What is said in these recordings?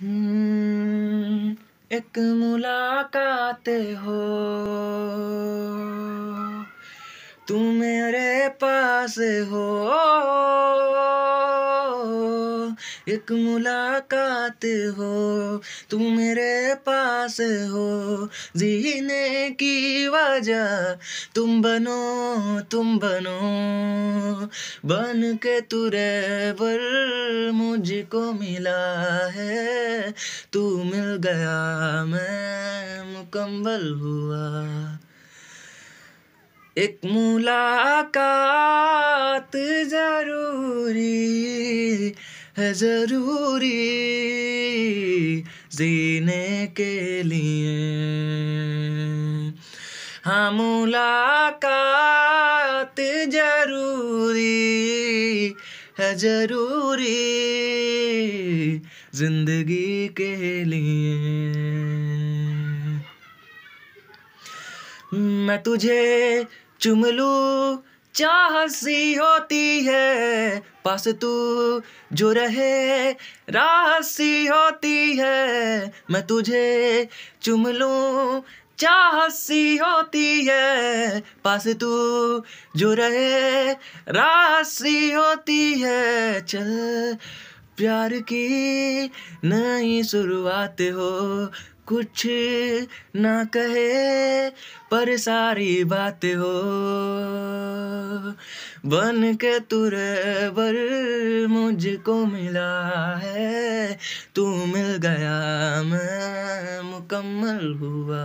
हम्म, एक मुलाकात हो तुम मेरे पास हो एक मुलाकात हो तू मेरे पास हो जीने की वजह तुम बनो तुम बनो बन के तुरे बल मुझको मिला है तू मिल गया मैं मुकम्मल हुआ एक मुलाकात जरूरी है ज़रूरी जीने के लिए हाँ मुलाकात जरूरी है जरूरी जिंदगी के लिए मैं तुझे चुम लूँ चाह सी होती है पास तू जो रहे राह सी होती है मैं तुझे चुम लूँ चाह सी होती है पास तू जो रहे राह सी होती है चल प्यार की नई शुरुआत हो कुछ ना कहे पर सारी बात हो बन के तुरे बर मुझको मिला है तू मिल गया मैं मुकम्मल हुआ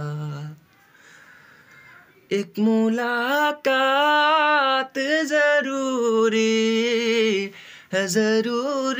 एक मुलाकात ज़रूरी है ज़रूरी